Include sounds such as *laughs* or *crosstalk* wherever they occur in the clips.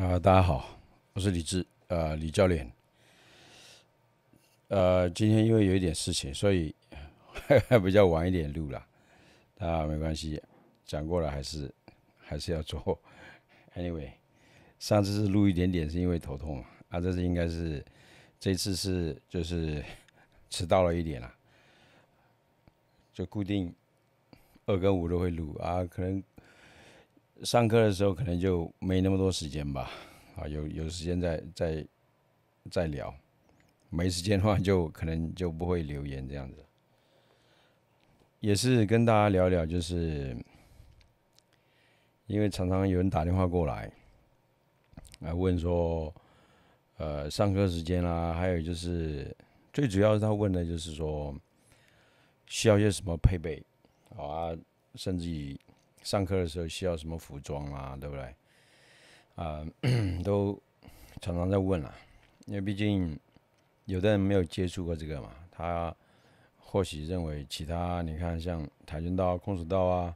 啊，大家好，我是李志，呃，李教练，呃，今天因为有一点事情，所以 *laughs* 比较晚一点录了，啊，没关系，讲过了还是还是要做，Anyway，上次是录一点点是因为头痛啊，这次应该是这次是就是 *laughs* 迟到了一点了，就固定二跟五都会录啊，可能。上课的时候可能就没那么多时间吧，啊，有有时间再再再聊，没时间的话就可能就不会留言这样子。也是跟大家聊聊，就是因为常常有人打电话过来来问说，呃，上课时间啦，还有就是最主要是他问的就是说需要些什么配备啊，甚至于。上课的时候需要什么服装啊？对不对？啊，*coughs* 都常常在问啊，因为毕竟有的人没有接触过这个嘛，他或许认为其他，你看像跆拳道、空手道啊，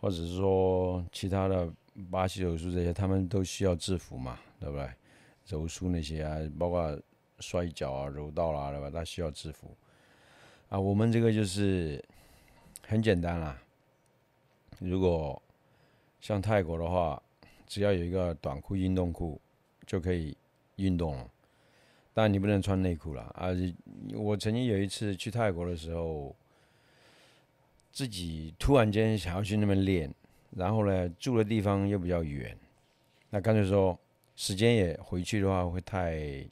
或者是说其他的巴西柔术这些，他们都需要制服嘛，对不对？柔术那些啊，包括摔跤啊、柔道啦，对吧？他需要制服啊，我们这个就是很简单啦。如果像泰国的话，只要有一个短裤、运动裤就可以运动了，但你不能穿内裤了。啊，我曾经有一次去泰国的时候，自己突然间想要去那边练，然后呢，住的地方又比较远，那干脆说时间也回去的话会太，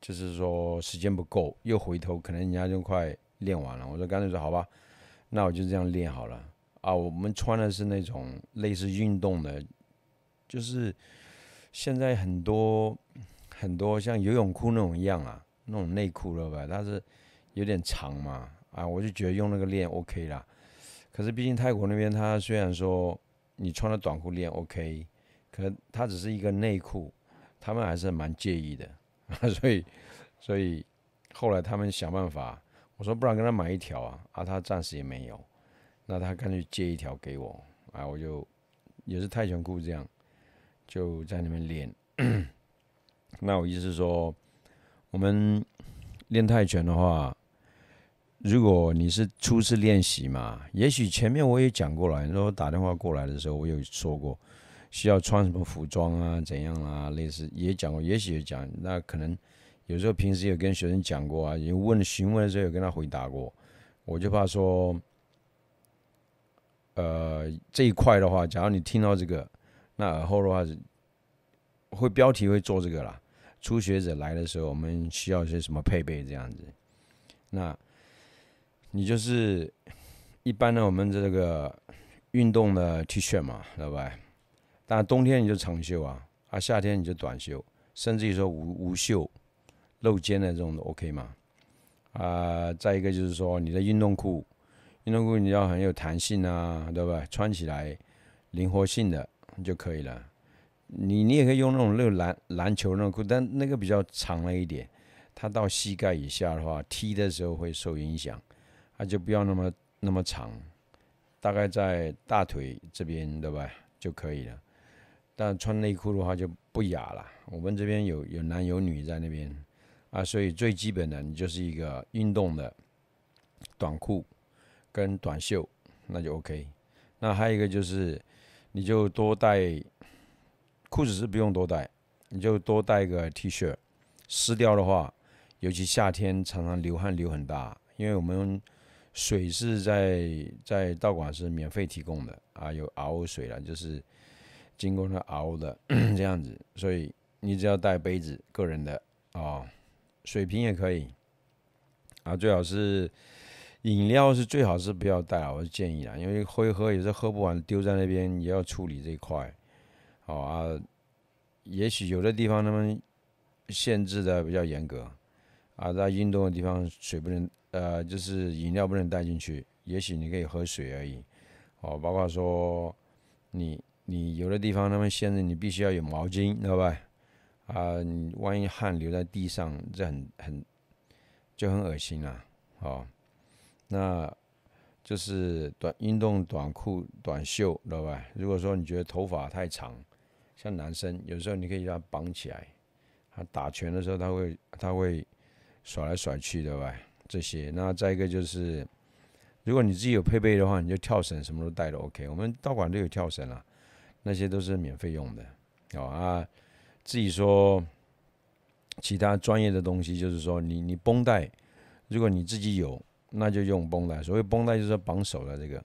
就是说时间不够，又回头可能人家就快练完了。我说干脆说好吧，那我就这样练好了。啊，我们穿的是那种类似运动的，就是现在很多很多像游泳裤那种一样啊，那种内裤了吧？但是有点长嘛，啊，我就觉得用那个练 OK 啦。可是毕竟泰国那边，他虽然说你穿的短裤练 OK，可他只是一个内裤，他们还是蛮介意的啊。*laughs* 所以，所以后来他们想办法，我说不然跟他买一条啊，啊，他暂时也没有。那他干脆借一条给我啊，我就也是泰拳裤这样，就在那边练。*clears throat* 那我意思说，我们练泰拳的话，如果你是初次练习嘛，也许前面我也讲过了。你说打电话过来的时候，我有说过需要穿什么服装啊，怎样啊，类似也讲过，也许也讲。那可能有时候平时有跟学生讲过啊，也问询问的时候有跟他回答过，我就怕说。呃，这一块的话，假如你听到这个，那后的话是会标题会做这个啦。初学者来的时候，我们需要一些什么配备这样子？那你就是一般的，我们这个运动的 T 恤嘛，对吧？但冬天你就长袖啊，啊夏天你就短袖，甚至于说无无袖露肩的这种都 OK 嘛。啊，再一个就是说你的运动裤。内裤你要很有弹性啊，对吧？穿起来灵活性的就可以了。你你也可以用那种那个篮篮球内裤，但那个比较长了一点，它到膝盖以下的话，踢的时候会受影响，它就不要那么那么长，大概在大腿这边，对吧？就可以了。但穿内裤的话就不雅了。我们这边有有男有女在那边啊，所以最基本的你就是一个运动的短裤。跟短袖那就 OK，那还有一个就是，你就多带裤子是不用多带，你就多带个 T 恤。湿掉的话，尤其夏天常常流汗流很大，因为我们水是在在道馆是免费提供的啊，有熬水了，就是经过它熬的 *clears throat* 这样子，所以你只要带杯子个人的啊，水瓶也可以啊，最好是。饮料是最好是不要带，我是建议啊，因为喝喝也是喝不完，丢在那边也要处理这一块。哦啊，也许有的地方他们限制的比较严格啊，在运动的地方水不能，呃，就是饮料不能带进去。也许你可以喝水而已。哦，包括说你你有的地方他们限制你必须要有毛巾，知道吧？啊，你万一汗留在地上，这很很就很恶心了。哦。那就是短运动短裤、短袖，对吧？如果说你觉得头发太长，像男生，有时候你可以让它绑起来。他打拳的时候，他会他会甩来甩去，对吧？这些。那再一个就是，如果你自己有配备的话，你就跳绳，什么都带着。OK，我们道馆都有跳绳了，那些都是免费用的。哦啊，自己说其他专业的东西，就是说你你绷带，如果你自己有。那就用绷带，所谓绷带就是绑手的这个。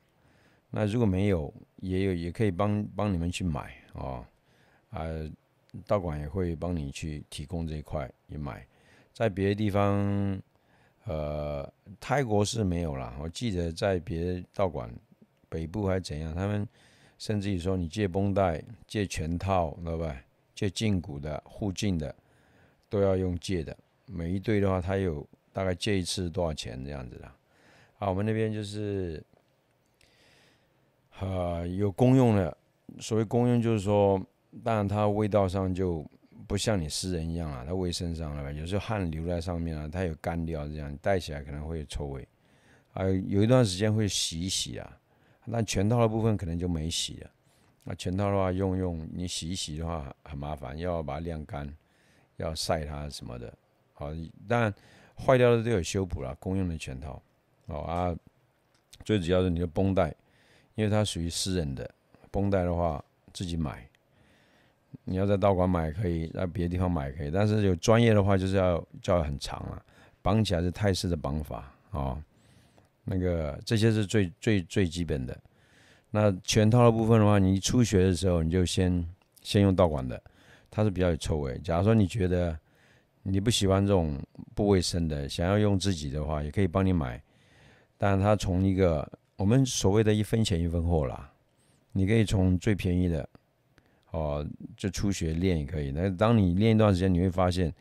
那如果没有，也有也可以帮帮你们去买啊，啊，道馆也会帮你去提供这一块也买。在别的地方，呃，泰国是没有了。我记得在别的道馆，北部还是怎样，他们甚至于说你借绷带、借拳套，知道吧？借胫骨的、护胫的，都要用借的。每一对的话，它有。大概借一次多少钱这样子的啊？我们那边就是，呃，有公用的，所谓公用就是说，当然它味道上就不像你私人一样了，它卫生上了吧？有时候汗流在上面啊，它有干掉这样，戴起来可能会有臭味。啊，有一段时间会洗一洗啊，但全套的部分可能就没洗了。那全套的话用用，你洗一洗的话很麻烦，要把它晾干，要晒它什么的。好，但。坏掉的都有修补啦，公用的全套，哦啊，最主要是你的绷带，因为它属于私人的，绷带的话自己买，你要在道馆买可以，在别的地方买可以，但是有专业的话就是要要很长了，绑起来是泰式的绑法哦。那个这些是最最最基本的，那全套的部分的话，你初学的时候你就先先用道馆的，它是比较有臭味，假如说你觉得。你不喜欢这种不卫生的，想要用自己的话，也可以帮你买。但是，他从一个我们所谓的一分钱一分货啦，你可以从最便宜的哦，就初学练也可以。那当你练一段时间，你会发现，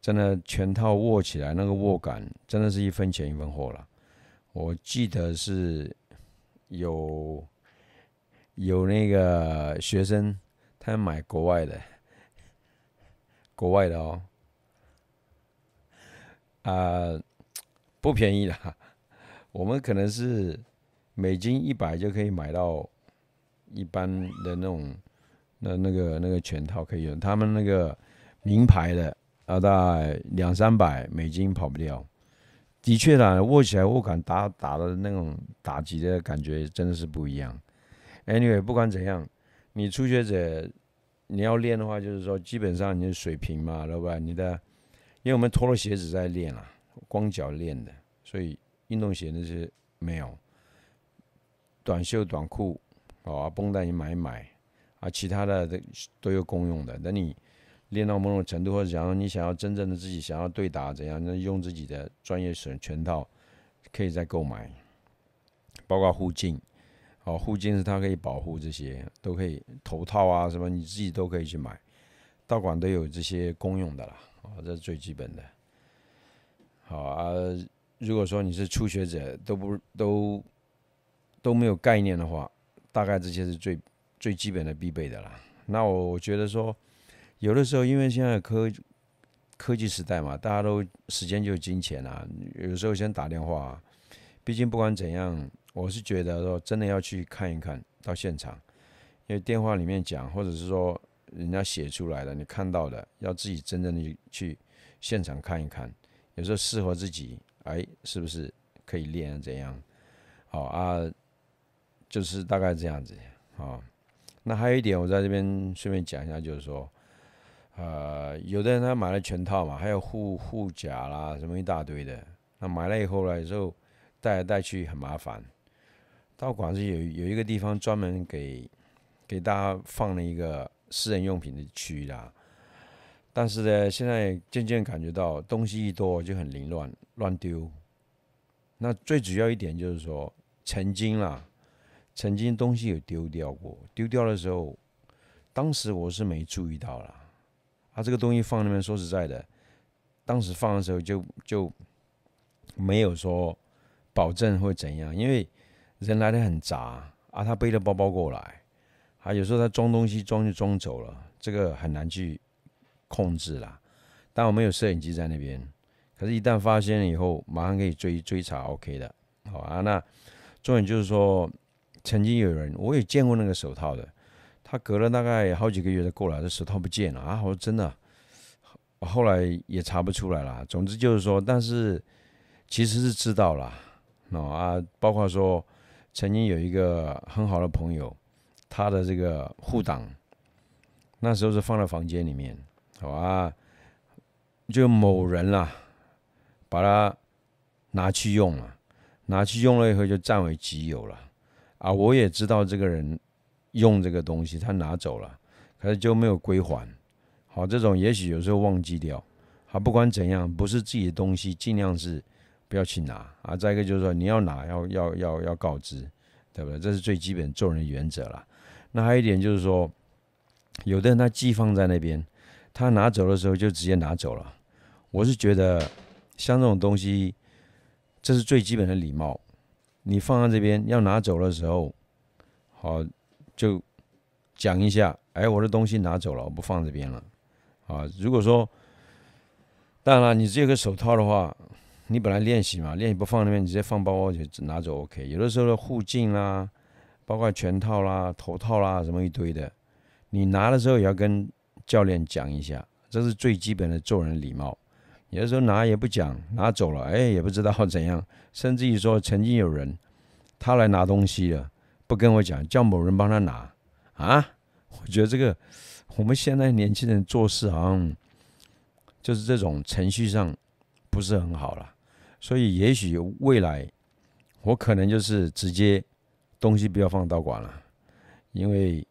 真的全套握起来那个握感，真的是一分钱一分货了。我记得是有有那个学生，他买国外的，国外的哦。啊，不便宜啦！我们可能是美金一百就可以买到一般的那种那那个那个全套可以用。他们那个名牌的要大概两三百美金跑不掉。的确啦，握起来握感打打的那种打击的感觉真的是不一样。Anyway，不管怎样，你初学者你要练的话，就是说基本上你的水平嘛，对吧？你的。因为我们脱了鞋子在练啊，光脚练的，所以运动鞋那些没有。短袖、短裤，哦，绷带你买买，啊，其他的都都有公用的。等你练到某种程度，或者假如你想要真正的自己想要对打怎样，那用自己的专业绳拳套可以再购买，包括护镜，哦，护镜是它可以保护这些都可以，头套啊什么你自己都可以去买，道馆都有这些公用的啦。这是最基本的。好啊，如果说你是初学者，都不都都没有概念的话，大概这些是最最基本的必备的啦。那我觉得说，有的时候因为现在科科技时代嘛，大家都时间就是金钱啊。有时候先打电话，啊。毕竟不管怎样，我是觉得说真的要去看一看到现场，因为电话里面讲或者是说。人家写出来的，你看到的，要自己真正的去现场看一看。有时候适合自己，哎，是不是可以练怎样？好啊，就是大概这样子啊。那还有一点，我在这边顺便讲一下，就是说，呃，有的人他买了全套嘛，还有护护甲啦，什么一大堆的。那买了以后呢，有时候带来带去很麻烦。到广州有有一个地方专门给给大家放了一个。私人用品的区啦，但是呢，现在渐渐感觉到东西一多就很凌乱，乱丢。那最主要一点就是说，曾经啦，曾经东西有丢掉过，丢掉的时候，当时我是没注意到啦。他这个东西放那边，说实在的，当时放的时候就就没有说保证会怎样，因为人来的很杂啊，他背了包包过来。啊，有时候他装东西装就装走了，这个很难去控制啦。但我们有摄影机在那边，可是，一旦发现了以后，马上可以追追查，OK 的，好啊。那重点就是说，曾经有人我也见过那个手套的，他隔了大概好几个月才过来，这手套不见了啊！我说真的，后来也查不出来了。总之就是说，但是其实是知道了，啊，包括说曾经有一个很好的朋友。他的这个护挡，那时候是放在房间里面，啊，就某人啦，把它拿去用了，拿去用了以后就占为己有了，啊，我也知道这个人用这个东西，他拿走了，可是就没有归还。好，这种也许有时候忘记掉，啊，不管怎样，不是自己的东西，尽量是不要去拿啊。再一个就是说，你要拿要要要要告知，对不对？这是最基本做人原则了。那还一点就是说，有的人他寄放在那边，他拿走的时候就直接拿走了。我是觉得，像这种东西，这是最基本的礼貌。你放在这边，要拿走的时候，好就讲一下，哎，我的东西拿走了，我不放这边了。啊，如果说，当然了，你这个手套的话，你本来练习嘛，练习不放那边，你直接放包包里拿走 OK。有的时候的护镜啦。包括拳套啦、头套啦，什么一堆的，你拿的时候也要跟教练讲一下，这是最基本的做人礼貌。有的时候拿也不讲，拿走了，哎，也不知道怎样，甚至于说曾经有人他来拿东西了，不跟我讲，叫某人帮他拿啊。我觉得这个我们现在年轻人做事好像就是这种程序上不是很好了，所以也许未来我可能就是直接。东西不要放道馆了，因为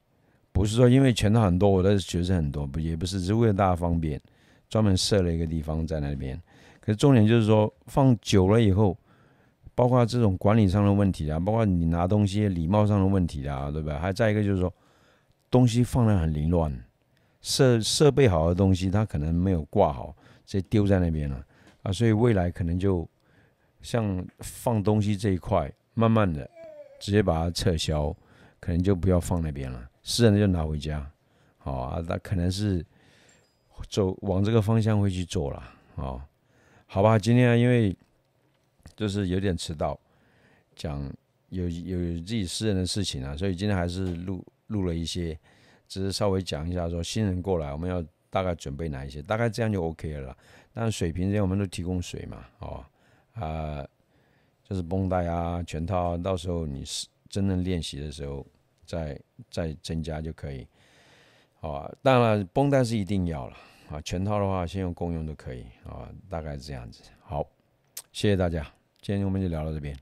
不是说因为拳头很多，我的学生很多，不也不是，是为了大家方便，专门设了一个地方在那边。可是重点就是说，放久了以后，包括这种管理上的问题啊，包括你拿东西礼貌上的问题啊，对不对？还再一个就是说，东西放的很凌乱，设设备好的东西它可能没有挂好，直接丢在那边了啊，所以未来可能就像放东西这一块，慢慢的。直接把它撤销，可能就不要放那边了。私人的就拿回家，好啊。那可能是走往这个方向会去做了，哦，好吧。今天因为就是有点迟到，讲有有自己私人的事情啊，所以今天还是录录了一些，只是稍微讲一下说新人过来我们要大概准备哪一些，大概这样就 OK 了但水瓶些我们都提供水嘛，哦，啊。就是绷带啊，拳套，到时候你是真正练习的时候，再再增加就可以，啊，当然绷带是一定要了，啊，拳套的话先用共用都可以，啊，大概是这样子。好，谢谢大家，今天我们就聊到这边。